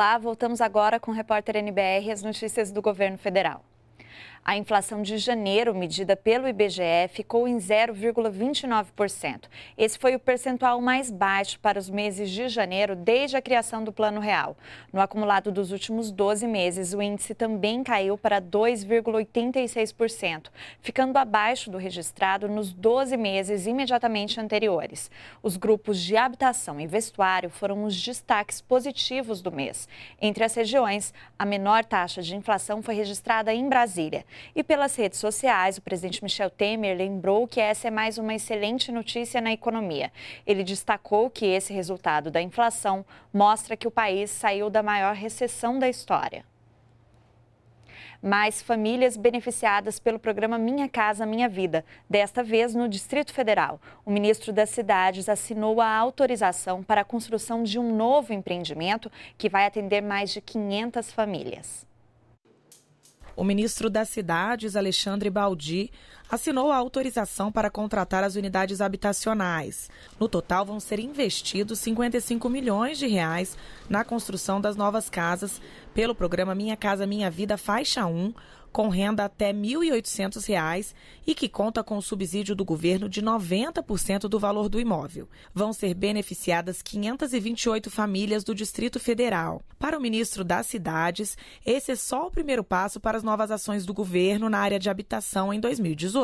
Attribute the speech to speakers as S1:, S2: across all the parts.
S1: Olá, voltamos agora com o repórter NBR as notícias do governo federal. A inflação de janeiro, medida pelo IBGE, ficou em 0,29%. Esse foi o percentual mais baixo para os meses de janeiro desde a criação do Plano Real. No acumulado dos últimos 12 meses, o índice também caiu para 2,86%, ficando abaixo do registrado nos 12 meses imediatamente anteriores. Os grupos de habitação e vestuário foram os destaques positivos do mês. Entre as regiões, a menor taxa de inflação foi registrada em Brasília. E pelas redes sociais, o presidente Michel Temer lembrou que essa é mais uma excelente notícia na economia. Ele destacou que esse resultado da inflação mostra que o país saiu da maior recessão da história. Mais famílias beneficiadas pelo programa Minha Casa Minha Vida, desta vez no Distrito Federal. O ministro das Cidades assinou a autorização para a construção de um novo empreendimento que vai atender mais de 500 famílias.
S2: O ministro das Cidades, Alexandre Baldi, assinou a autorização para contratar as unidades habitacionais. No total, vão ser investidos 55 milhões de reais na construção das novas casas pelo programa Minha Casa Minha Vida Faixa 1, com renda até R$ 1.800 e que conta com o subsídio do governo de 90% do valor do imóvel. Vão ser beneficiadas 528 famílias do Distrito Federal. Para o ministro das Cidades, esse é só o primeiro passo para as novas ações do governo na área de habitação em 2018.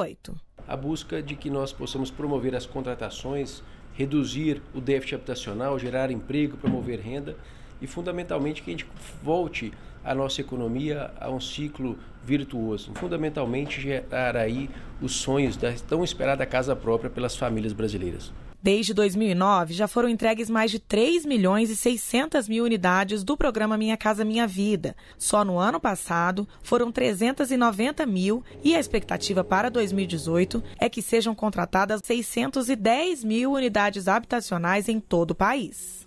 S1: A busca de que nós possamos promover as contratações, reduzir o déficit habitacional, gerar emprego, promover renda e fundamentalmente que a gente volte a nossa economia a um ciclo virtuoso, fundamentalmente gerar aí os sonhos da tão esperada casa própria pelas famílias brasileiras.
S2: Desde 2009, já foram entregues mais de 3 milhões e 600 mil unidades do programa Minha Casa Minha Vida. Só no ano passado, foram 390 mil e a expectativa para 2018 é que sejam contratadas 610 mil unidades habitacionais em todo o país.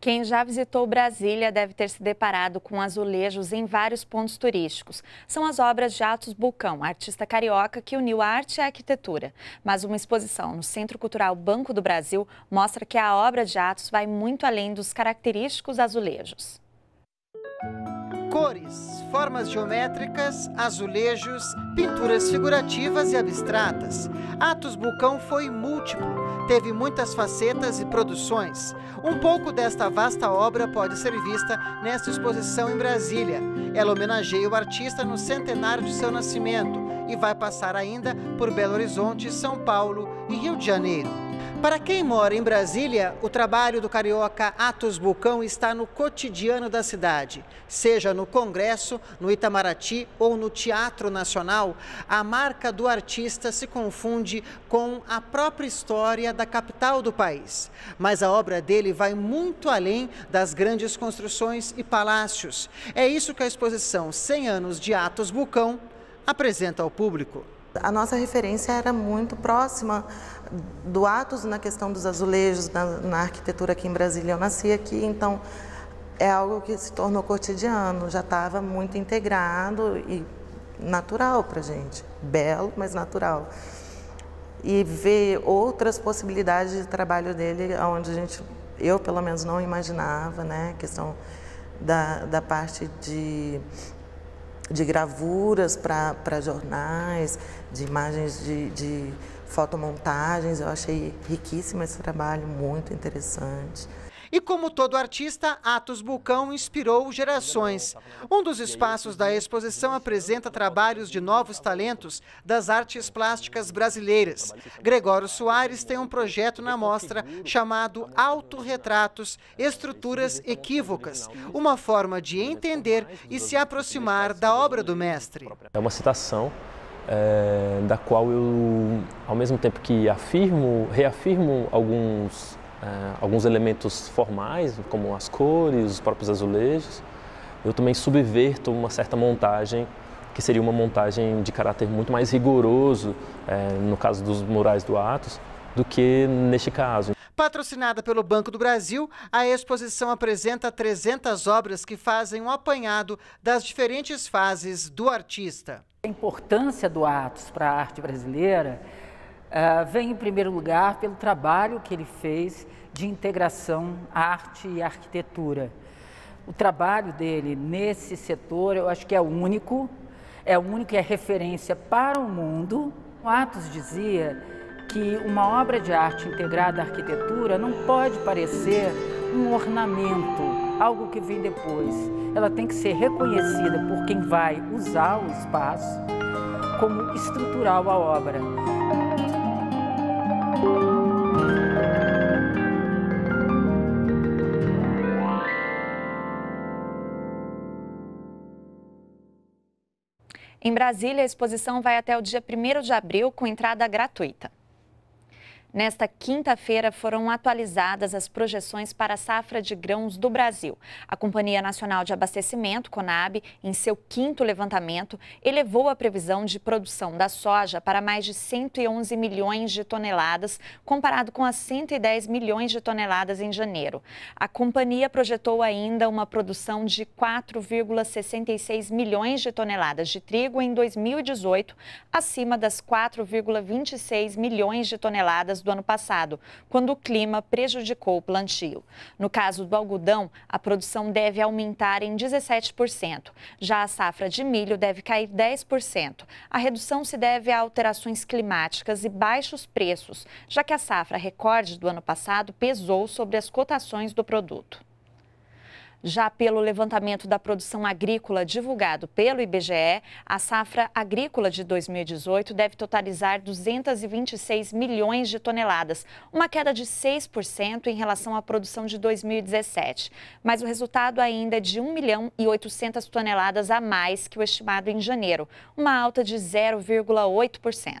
S1: Quem já visitou Brasília deve ter se deparado com azulejos em vários pontos turísticos. São as obras de Atos Bucão, artista carioca que uniu a arte e arquitetura. Mas uma exposição no Centro Cultural Banco do Brasil mostra que a obra de Atos vai muito além dos característicos azulejos.
S3: Cores, formas geométricas, azulejos, pinturas figurativas e abstratas. Atos Bucão foi múltiplo teve muitas facetas e produções. Um pouco desta vasta obra pode ser vista nesta exposição em Brasília. Ela homenageia o artista no centenário de seu nascimento e vai passar ainda por Belo Horizonte, São Paulo e Rio de Janeiro. Para quem mora em Brasília, o trabalho do carioca Atos Bucão está no cotidiano da cidade. Seja no Congresso, no Itamaraty ou no Teatro Nacional, a marca do artista se confunde com a própria história da capital do país. Mas a obra dele vai muito além das grandes construções e palácios. É isso que a exposição 100 anos de Atos Bucão apresenta ao público. A nossa referência era muito próxima do Atos na questão dos azulejos, na, na arquitetura aqui em Brasília. Eu nasci aqui, então é algo que se tornou cotidiano, já estava muito integrado e natural para gente, belo, mas natural. E ver outras possibilidades de trabalho dele, onde a gente, eu pelo menos não imaginava, né? A questão da, da parte de de gravuras para jornais, de imagens de, de fotomontagens. Eu achei riquíssimo esse trabalho, muito interessante. E como todo artista, Atos Bulcão inspirou gerações. Um dos espaços da exposição apresenta trabalhos de novos talentos das artes plásticas brasileiras. Gregório Soares tem um projeto na mostra chamado Autorretratos, Estruturas Equívocas, uma forma de entender e se aproximar da obra do mestre. É uma citação é, da qual eu, ao mesmo tempo que afirmo, reafirmo alguns é, alguns elementos formais, como as cores, os próprios azulejos. Eu também subverto uma certa montagem, que seria uma montagem de caráter muito mais rigoroso, é, no caso dos murais do Atos, do que neste caso. Patrocinada pelo Banco do Brasil, a exposição apresenta 300 obras que fazem um apanhado das diferentes fases do artista. A importância do Atos para a arte brasileira ah, vem, em primeiro lugar, pelo trabalho que ele fez de integração arte e arquitetura. O trabalho dele nesse setor, eu acho que é único, é único e é referência para o mundo. O Atos dizia que uma obra de arte integrada à arquitetura não pode parecer um ornamento, algo que vem depois. Ela tem que ser reconhecida por quem vai usar o espaço como estrutural à obra.
S1: Em Brasília, a exposição vai até o dia 1 de abril com entrada gratuita. Nesta quinta-feira foram atualizadas as projeções para a safra de grãos do Brasil. A Companhia Nacional de Abastecimento, Conab, em seu quinto levantamento, elevou a previsão de produção da soja para mais de 111 milhões de toneladas, comparado com as 110 milhões de toneladas em janeiro. A companhia projetou ainda uma produção de 4,66 milhões de toneladas de trigo em 2018, acima das 4,26 milhões de toneladas do ano passado, quando o clima prejudicou o plantio. No caso do algodão, a produção deve aumentar em 17%. Já a safra de milho deve cair 10%. A redução se deve a alterações climáticas e baixos preços, já que a safra recorde do ano passado pesou sobre as cotações do produto. Já pelo levantamento da produção agrícola divulgado pelo IBGE, a safra agrícola de 2018 deve totalizar 226 milhões de toneladas, uma queda de 6% em relação à produção de 2017. Mas o resultado ainda é de 1 milhão e 800 toneladas a mais que o estimado em janeiro, uma alta de 0,8%.